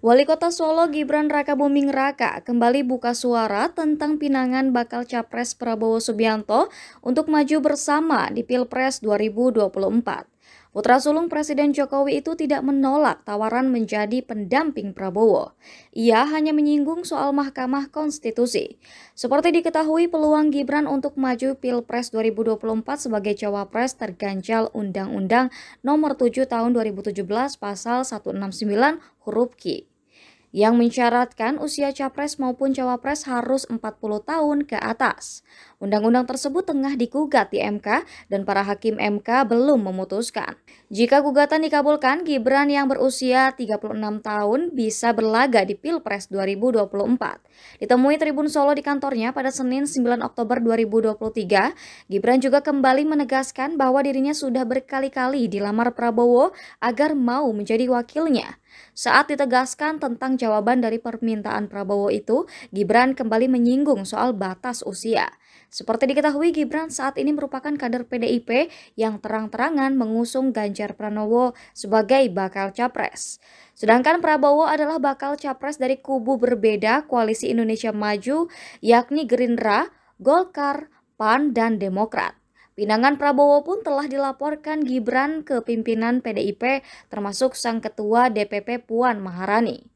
Wali Kota Solo Gibran Raka Buming Raka kembali buka suara tentang pinangan bakal capres Prabowo Subianto untuk maju bersama di Pilpres 2024. Putra sulung Presiden Jokowi itu tidak menolak tawaran menjadi pendamping Prabowo. Ia hanya menyinggung soal Mahkamah Konstitusi. Seperti diketahui, peluang Gibran untuk maju Pilpres 2024 sebagai cawapres terganjal Undang-Undang Nomor 7 Tahun 2017 Pasal 169 huruf Q yang mensyaratkan usia capres maupun cawapres harus 40 tahun ke atas. Undang-undang tersebut tengah digugat di MK dan para hakim MK belum memutuskan. Jika gugatan dikabulkan, Gibran yang berusia 36 tahun bisa berlaga di Pilpres 2024. Ditemui Tribun Solo di kantornya pada Senin 9 Oktober 2023, Gibran juga kembali menegaskan bahwa dirinya sudah berkali-kali dilamar Prabowo agar mau menjadi wakilnya. Saat ditegaskan tentang jawaban dari permintaan Prabowo itu, Gibran kembali menyinggung soal batas usia. Seperti diketahui, Gibran saat ini merupakan kader PDIP yang terang-terangan mengusung Ganjar Pranowo sebagai bakal capres. Sedangkan Prabowo adalah bakal capres dari kubu berbeda Koalisi Indonesia Maju, yakni Gerindra, Golkar, PAN, dan Demokrat. Pinangan Prabowo pun telah dilaporkan Gibran ke pimpinan PDIP termasuk sang ketua DPP Puan Maharani.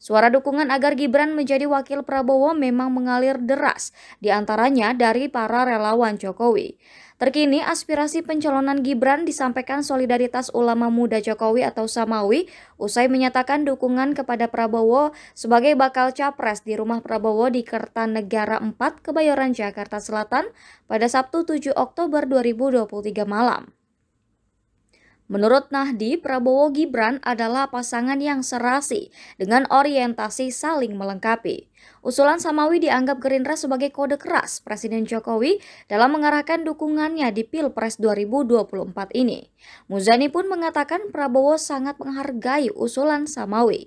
Suara dukungan agar Gibran menjadi wakil Prabowo memang mengalir deras, diantaranya dari para relawan Jokowi. Terkini, aspirasi pencalonan Gibran disampaikan Solidaritas Ulama Muda Jokowi atau Samawi usai menyatakan dukungan kepada Prabowo sebagai bakal capres di rumah Prabowo di Kertanegara 4, Kebayoran, Jakarta Selatan pada Sabtu 7 Oktober 2023 malam. Menurut Nahdi, Prabowo Gibran adalah pasangan yang serasi dengan orientasi saling melengkapi. Usulan Samawi dianggap Gerindra sebagai kode keras Presiden Jokowi dalam mengarahkan dukungannya di Pilpres 2024 ini. Muzani pun mengatakan Prabowo sangat menghargai usulan Samawi.